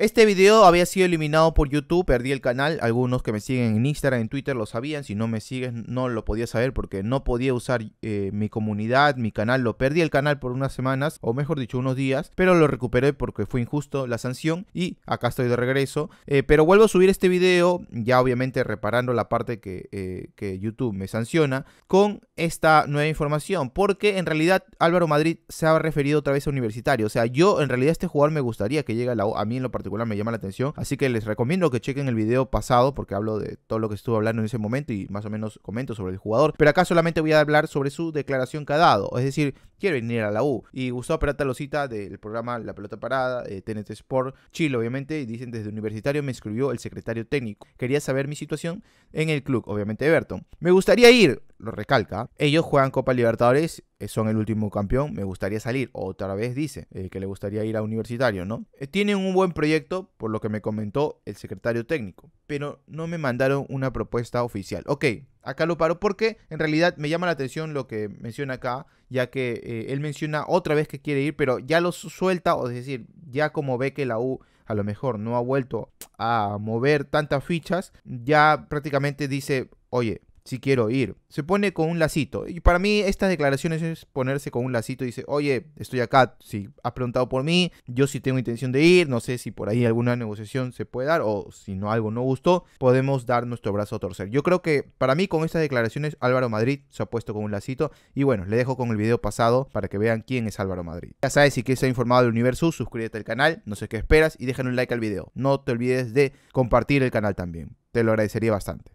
Este video había sido eliminado por YouTube, perdí el canal. Algunos que me siguen en Instagram, en Twitter lo sabían. Si no me siguen no lo podía saber porque no podía usar eh, mi comunidad, mi canal. Lo perdí el canal por unas semanas, o mejor dicho, unos días. Pero lo recuperé porque fue injusto la sanción. Y acá estoy de regreso. Eh, pero vuelvo a subir este video, ya obviamente reparando la parte eh, que, YouTube me sanciona, con esta nueva información. Porque en realidad Álvaro Madrid se ha referido otra vez a universitario. O sea, yo en realidad este jugador me gustaría que llegue a A mí en lo particular particular me llama la atención. Así que les recomiendo que chequen el video pasado porque hablo de todo lo que estuvo hablando en ese momento y más o menos comento sobre el jugador. Pero acá solamente voy a hablar sobre su declaración que ha dado. Es decir, quiere venir a la U. Y Gustavo Peralta lo cita del programa La Pelota Parada, de eh, TNT Sport, Chile, obviamente. Y dicen, desde universitario me escribió el secretario técnico. Quería saber mi situación en el club, obviamente Everton. Me gustaría ir, lo recalca, ellos juegan Copa Libertadores, eh, son el último campeón, me gustaría salir. Otra vez dice eh, que le gustaría ir a universitario, ¿no? Eh, tienen un buen proyecto, por lo que me comentó el secretario técnico, pero no me mandaron una propuesta oficial. Ok, acá lo paro porque en realidad me llama la atención lo que menciona acá, ya que él menciona otra vez que quiere ir, pero ya lo suelta, o es decir, ya como ve que la U a lo mejor no ha vuelto a mover tantas fichas, ya prácticamente dice, oye, si quiero ir. Se pone con un lacito. Y para mí estas declaraciones es ponerse con un lacito y dice, oye, estoy acá, si has preguntado por mí, yo sí tengo intención de ir, no sé si por ahí alguna negociación se puede dar o si no algo no gustó, podemos dar nuestro brazo a torcer. Yo creo que para mí con estas declaraciones Álvaro Madrid se ha puesto con un lacito y bueno, le dejo con el video pasado para que vean quién es Álvaro Madrid. Ya sabes, si quieres ser informado del universo, suscríbete al canal, no sé qué esperas y déjame un like al video. No te olvides de compartir el canal también. Te lo agradecería bastante.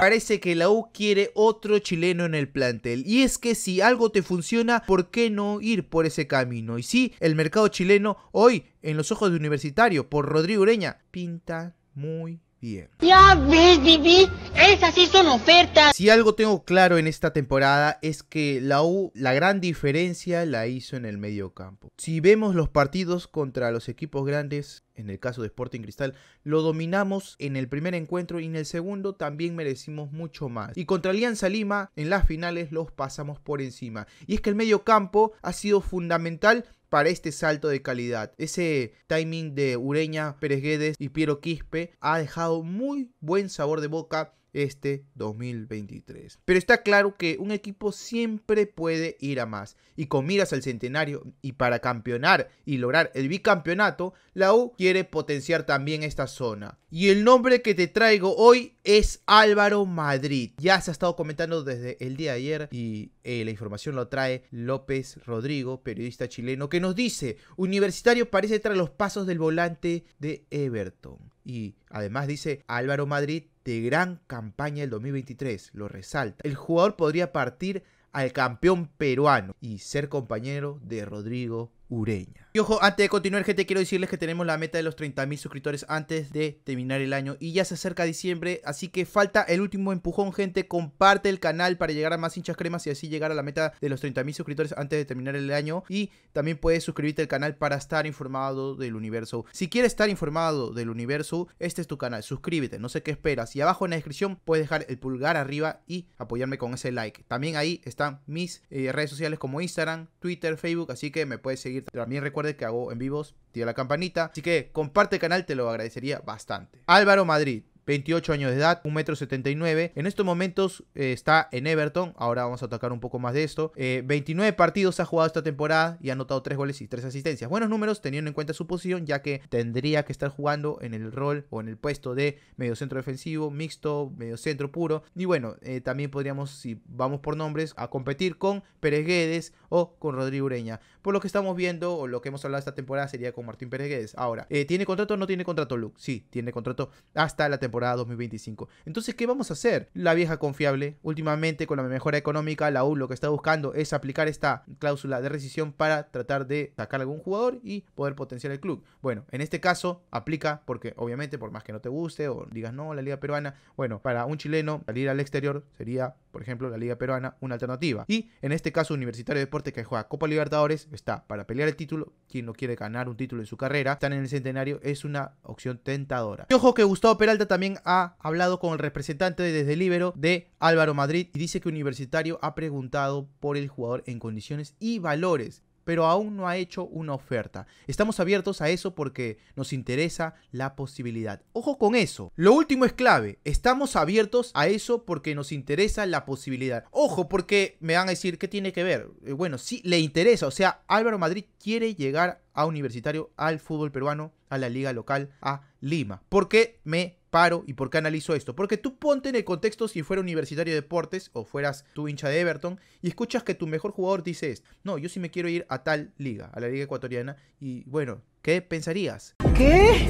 Parece que la U quiere otro chileno en el plantel. Y es que si algo te funciona, ¿por qué no ir por ese camino? Y sí, el mercado chileno hoy, en los ojos de universitario, por Rodrigo Ureña, pinta muy Bien. Ya ves, Vivi, esas sí son ofertas. Si algo tengo claro en esta temporada es que la U, la gran diferencia la hizo en el medio campo. Si vemos los partidos contra los equipos grandes, en el caso de Sporting Cristal, lo dominamos en el primer encuentro y en el segundo también merecimos mucho más. Y contra Alianza Lima, en las finales los pasamos por encima. Y es que el medio campo ha sido fundamental para este salto de calidad. Ese timing de Ureña, Pérez Guedes y Piero Quispe ha dejado muy buen sabor de boca este 2023. Pero está claro que un equipo siempre puede ir a más. Y con miras al centenario y para campeonar y lograr el bicampeonato, la U quiere potenciar también esta zona. Y el nombre que te traigo hoy es Álvaro Madrid. Ya se ha estado comentando desde el día de ayer y eh, la información lo trae López Rodrigo, periodista chileno, que nos dice, Universitario parece traer los pasos del volante de Everton. Y además dice, Álvaro Madrid de gran campaña del 2023, lo resalta. El jugador podría partir al campeón peruano y ser compañero de Rodrigo Ureña. Y ojo, antes de continuar, gente, quiero decirles que tenemos la meta de los 30.000 suscriptores antes de terminar el año. Y ya se acerca diciembre, así que falta el último empujón, gente. Comparte el canal para llegar a más hinchas cremas y así llegar a la meta de los 30.000 suscriptores antes de terminar el año. Y también puedes suscribirte al canal para estar informado del universo. Si quieres estar informado del universo, este es tu canal. Suscríbete, no sé qué esperas. Y abajo en la descripción puedes dejar el pulgar arriba y apoyarme con ese like. También ahí están mis eh, redes sociales como Instagram, Twitter, Facebook, así que me puedes seguir también recuerde que hago en vivos, tira la campanita. Así que comparte el canal, te lo agradecería bastante. Álvaro Madrid, 28 años de edad, 1,79m. En estos momentos eh, está en Everton, ahora vamos a tocar un poco más de esto. 29 eh, partidos ha jugado esta temporada y ha anotado 3 goles y 3 asistencias. Buenos números teniendo en cuenta su posición, ya que tendría que estar jugando en el rol o en el puesto de mediocentro defensivo, mixto, mediocentro puro. Y bueno, eh, también podríamos, si vamos por nombres, a competir con Pérez Guedes o con Rodrigo Ureña. Por lo que estamos viendo o lo que hemos hablado esta temporada sería con Martín Pérez Ahora, eh, ¿tiene contrato o no tiene contrato Luke? Sí, tiene contrato hasta la temporada 2025. Entonces, ¿qué vamos a hacer? La vieja confiable, últimamente con la mejora económica, la U lo que está buscando es aplicar esta cláusula de rescisión para tratar de sacar algún jugador y poder potenciar el club. Bueno, en este caso aplica porque obviamente por más que no te guste o digas no, la liga peruana, bueno, para un chileno salir al exterior sería por ejemplo, la Liga Peruana, una alternativa. Y en este caso, Universitario de Deportes, que juega Copa Libertadores, está para pelear el título. Quien no quiere ganar un título en su carrera, están en el centenario, es una opción tentadora. Y ojo que Gustavo Peralta también ha hablado con el representante desde Libero de Álvaro Madrid y dice que Universitario ha preguntado por el jugador en condiciones y valores pero aún no ha hecho una oferta. Estamos abiertos a eso porque nos interesa la posibilidad. Ojo con eso. Lo último es clave. Estamos abiertos a eso porque nos interesa la posibilidad. Ojo, porque me van a decir, ¿qué tiene que ver? Eh, bueno, sí, le interesa. O sea, Álvaro Madrid quiere llegar a Universitario, al fútbol peruano, a la liga local, a Lima. Porque me paro y por qué analizo esto. Porque tú ponte en el contexto si fuera universitario de deportes o fueras tu hincha de Everton y escuchas que tu mejor jugador dice esto. No, yo sí me quiero ir a tal liga, a la liga ecuatoriana. Y bueno, ¿qué pensarías? ¿Qué?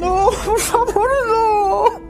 No, por favor, no.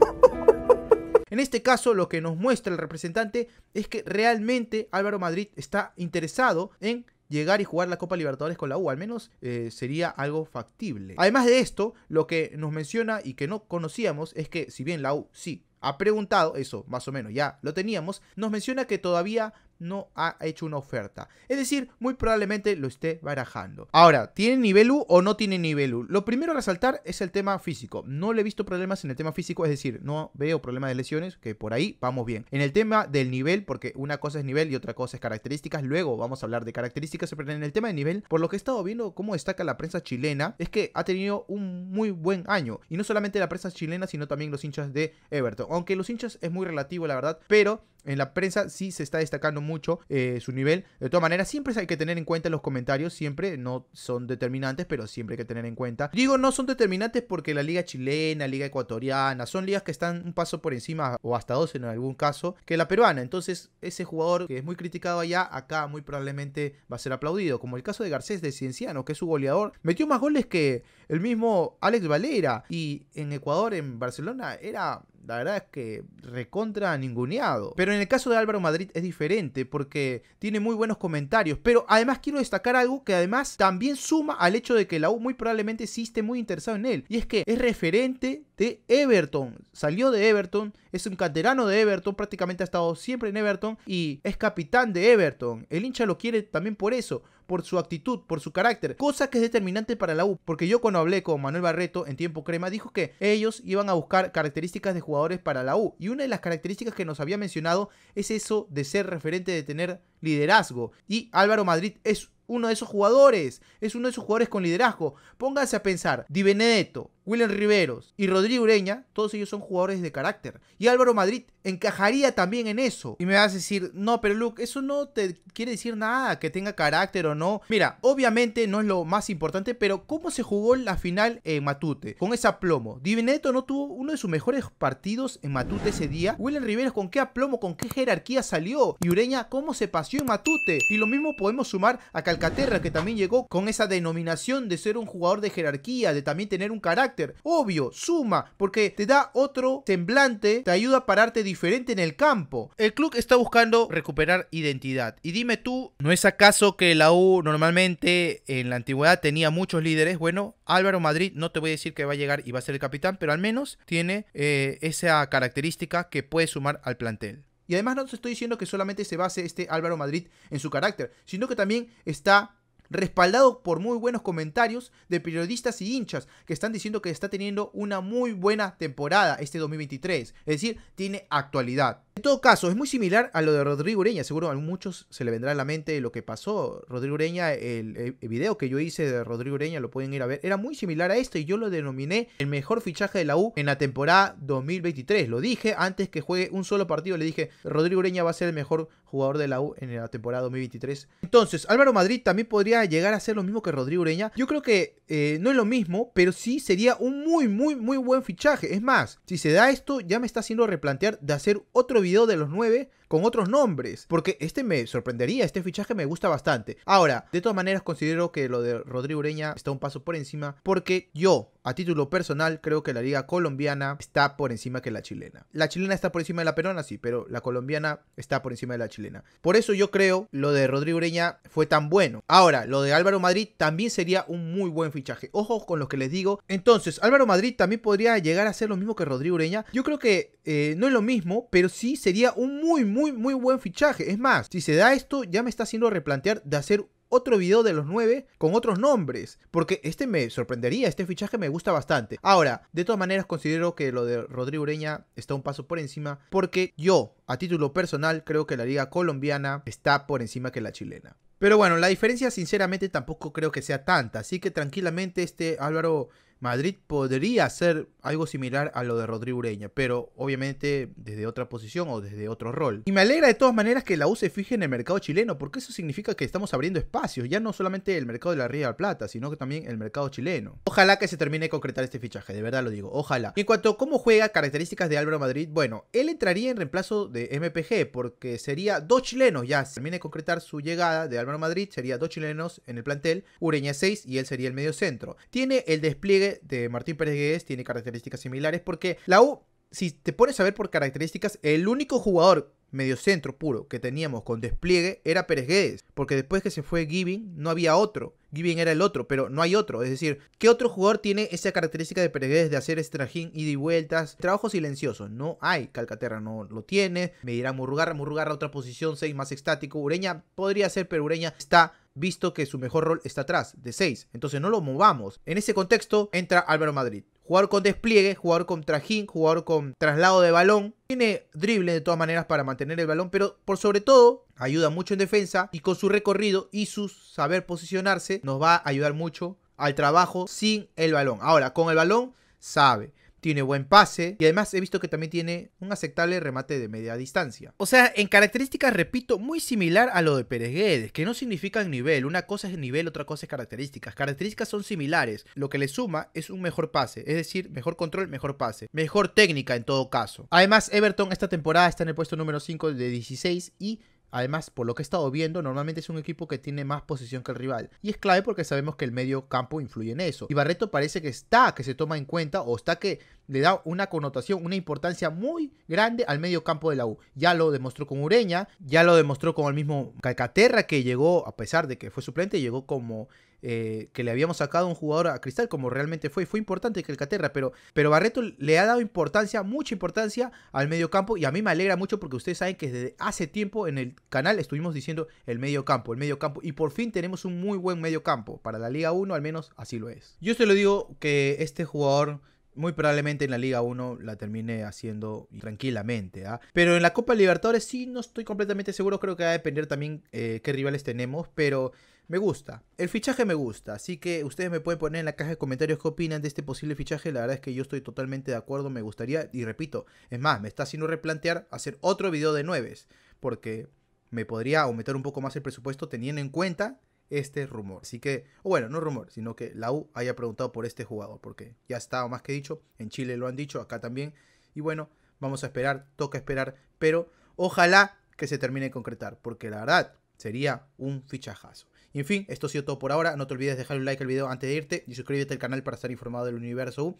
En este caso, lo que nos muestra el representante es que realmente Álvaro Madrid está interesado en llegar y jugar la Copa Libertadores con la U, al menos eh, sería algo factible. Además de esto, lo que nos menciona y que no conocíamos es que si bien la U sí ha preguntado, eso más o menos ya lo teníamos, nos menciona que todavía no ha hecho una oferta. Es decir, muy probablemente lo esté barajando. Ahora, ¿tiene nivel U o no tiene nivel U? Lo primero a resaltar es el tema físico. No le he visto problemas en el tema físico, es decir, no veo problemas de lesiones, que por ahí vamos bien. En el tema del nivel, porque una cosa es nivel y otra cosa es características, luego vamos a hablar de características, pero en el tema de nivel, por lo que he estado viendo cómo destaca la prensa chilena, es que ha tenido un muy buen año. Y no solamente la prensa chilena, sino también los hinchas de Everton. Aunque los hinchas es muy relativo, la verdad, pero en la prensa sí se está destacando muy mucho eh, su nivel. De todas maneras, siempre hay que tener en cuenta los comentarios, siempre no son determinantes, pero siempre hay que tener en cuenta. Digo, no son determinantes porque la liga chilena, liga ecuatoriana, son ligas que están un paso por encima o hasta dos en algún caso que la peruana. Entonces, ese jugador que es muy criticado allá, acá muy probablemente va a ser aplaudido, como el caso de Garcés de Cienciano, que es su goleador, metió más goles que el mismo Alex Valera y en Ecuador, en Barcelona, era la verdad es que recontra ninguneado. Pero en el caso de Álvaro Madrid es diferente porque tiene muy buenos comentarios. Pero además quiero destacar algo que además también suma al hecho de que la U muy probablemente sí esté muy interesado en él. Y es que es referente de Everton. Salió de Everton, es un canterano de Everton, prácticamente ha estado siempre en Everton y es capitán de Everton. El hincha lo quiere también por eso por su actitud, por su carácter, cosa que es determinante para la U, porque yo cuando hablé con Manuel Barreto en tiempo crema dijo que ellos iban a buscar características de jugadores para la U y una de las características que nos había mencionado es eso de ser referente, de tener liderazgo y Álvaro Madrid es uno de esos jugadores, es uno de esos jugadores con liderazgo. Pónganse a pensar, Di Benedetto, William Riveros y Rodrigo Ureña, todos ellos son jugadores de carácter. Y Álvaro Madrid encajaría también en eso. Y me vas a decir, no, pero Luke, eso no te quiere decir nada, que tenga carácter o no. Mira, obviamente no es lo más importante, pero ¿cómo se jugó la final en Matute? Con ese aplomo. Di Benedetto no tuvo uno de sus mejores partidos en Matute ese día. William Riveros, ¿con qué aplomo, con qué jerarquía salió? Y Ureña, ¿cómo se paseó en Matute? Y lo mismo podemos sumar a Alcaterra, que también llegó con esa denominación de ser un jugador de jerarquía, de también tener un carácter. Obvio, suma, porque te da otro temblante, te ayuda a pararte diferente en el campo. El club está buscando recuperar identidad. Y dime tú, ¿no es acaso que la U normalmente en la antigüedad tenía muchos líderes? Bueno, Álvaro Madrid, no te voy a decir que va a llegar y va a ser el capitán, pero al menos tiene eh, esa característica que puede sumar al plantel. Y además no estoy diciendo que solamente se base este Álvaro Madrid en su carácter, sino que también está respaldado por muy buenos comentarios de periodistas y hinchas que están diciendo que está teniendo una muy buena temporada este 2023. Es decir, tiene actualidad. En todo caso, es muy similar a lo de Rodrigo Ureña. Seguro a muchos se le vendrá a la mente lo que pasó. Rodrigo Ureña, el, video que yo hice de Rodrigo Ureña, lo pueden ir a ver, era muy similar a esto y yo lo denominé el mejor fichaje de la U en la temporada 2023. Lo dije antes que juegue un solo partido, le dije, Rodrigo Ureña va a ser el mejor jugador de la U en la temporada 2023. Entonces, Álvaro Madrid también podría llegar a ser lo mismo que Rodrigo Ureña. Yo creo que eh, no es lo mismo, pero sí sería un muy, muy, muy buen fichaje. Es más, si se da esto, ya me está haciendo replantear de hacer otro video de los 9 con otros nombres, porque este me sorprendería, este fichaje me gusta bastante. Ahora, de todas maneras considero que lo de Rodrigo Ureña está un paso por encima, porque yo, a título personal, creo que la liga colombiana está por encima que la chilena. La chilena está por encima de la peruana, sí, pero la colombiana está por encima de la chilena. Por eso yo creo lo de Rodrigo Ureña fue tan bueno. Ahora, lo de Álvaro Madrid también sería un muy buen fichaje. Ojo con lo que les digo. Entonces, Álvaro Madrid también podría llegar a ser lo mismo que Rodrigo Ureña. Yo creo que eh, no es lo mismo, pero sí sería un muy, muy muy, buen fichaje. Es más, si se da esto, ya me está haciendo replantear de hacer otro video de los nueve con otros nombres, porque este me sorprendería, este fichaje me gusta bastante. Ahora, de todas maneras considero que lo de Rodrigo Ureña está un paso por encima, porque yo, a título personal, creo que la liga colombiana está por encima que la chilena. Pero bueno, la diferencia sinceramente tampoco creo que sea tanta, así que tranquilamente este Álvaro Madrid podría hacer algo similar a lo de Rodrigo Ureña, pero obviamente desde otra posición o desde otro rol. Y me alegra de todas maneras que la U se fije en el mercado chileno, porque eso significa que estamos abriendo espacios, ya no solamente el mercado de la Ría de la Plata, sino que también el mercado chileno. Ojalá que se termine de concretar este fichaje, de verdad lo digo, ojalá. Y en cuanto a cómo juega, características de Álvaro Madrid, bueno, él entraría en reemplazo de MPG, porque sería dos chilenos ya, se termine de concretar su llegada de Álvaro Madrid, sería dos chilenos en el plantel, Ureña 6 y él sería el medio centro. Tiene el despliegue de Martín Pérez Guedes tiene características similares porque la U, si te pones a ver por características, el único jugador mediocentro puro que teníamos con despliegue era Pérez Guedes, porque después que se fue Giving no había otro. Given era el otro, pero no hay otro. Es decir, ¿qué otro jugador tiene esa característica de Peregrés de hacer extrajín, y y vueltas? Trabajo silencioso. No hay. Calcaterra no lo tiene. Me dirá Murrugarra. a otra posición, 6 más estático. Ureña podría ser, pero Ureña está visto que su mejor rol está atrás, de 6. Entonces no lo movamos. En ese contexto entra Álvaro Madrid. Jugador con despliegue, jugador con trajín, jugador con traslado de balón. Tiene drible de todas maneras para mantener el balón, pero por sobre todo Ayuda mucho en defensa y con su recorrido y su saber posicionarse nos va a ayudar mucho al trabajo sin el balón. Ahora, con el balón, sabe tiene buen pase y además he visto que también tiene un aceptable remate de media distancia. O sea, en características, repito, muy similar a lo de Pérez Guedes, que no significan nivel. Una cosa es nivel, otra cosa es características. Características son similares. Lo que le suma es un mejor pase, es decir, mejor control, mejor pase, mejor técnica en todo caso. Además, Everton esta temporada está en el puesto número 5 de 16 y Además, por lo que he estado viendo, normalmente es un equipo que tiene más posición que el rival. Y es clave porque sabemos que el medio campo influye en eso. Y Barreto parece que está, que se toma en cuenta o está que le da una connotación, una importancia muy grande al medio campo de la U. Ya lo demostró con Ureña, ya lo demostró con el mismo Calcaterra que llegó, a pesar de que fue suplente, llegó como eh, que le habíamos sacado un jugador a Cristal, como realmente fue. Fue importante que el Caterra, pero, pero Barreto le ha dado importancia, mucha importancia al medio campo. Y a mí me alegra mucho porque ustedes saben que desde hace tiempo en el canal estuvimos diciendo el medio campo, el medio campo. Y por fin tenemos un muy buen medio campo. Para la Liga 1 al menos así lo es. Yo se lo digo que este jugador muy probablemente en la Liga 1 la termine haciendo tranquilamente. ¿ah? Pero en la Copa Libertadores sí no estoy completamente seguro. Creo que va a depender también eh, qué rivales tenemos. Pero me gusta. El fichaje me gusta. Así que ustedes me pueden poner en la caja de comentarios qué opinan de este posible fichaje. La verdad es que yo estoy totalmente de acuerdo. Me gustaría, y repito, es más, me está haciendo replantear hacer otro video de nueves. Porque me podría aumentar un poco más el presupuesto teniendo en cuenta este rumor. Así que, bueno, no rumor, sino que la U haya preguntado por este jugador. Porque ya está, más que dicho, en Chile lo han dicho, acá también. Y bueno, vamos a esperar, toca esperar. Pero ojalá que se termine de concretar. Porque la verdad sería un fichajazo en fin, esto ha sido todo por ahora. No te olvides de dejar un like al video antes de irte y suscríbete al canal para estar informado del universo U.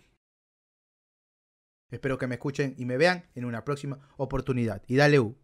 Espero que me escuchen y me vean en una próxima oportunidad. Y dale U.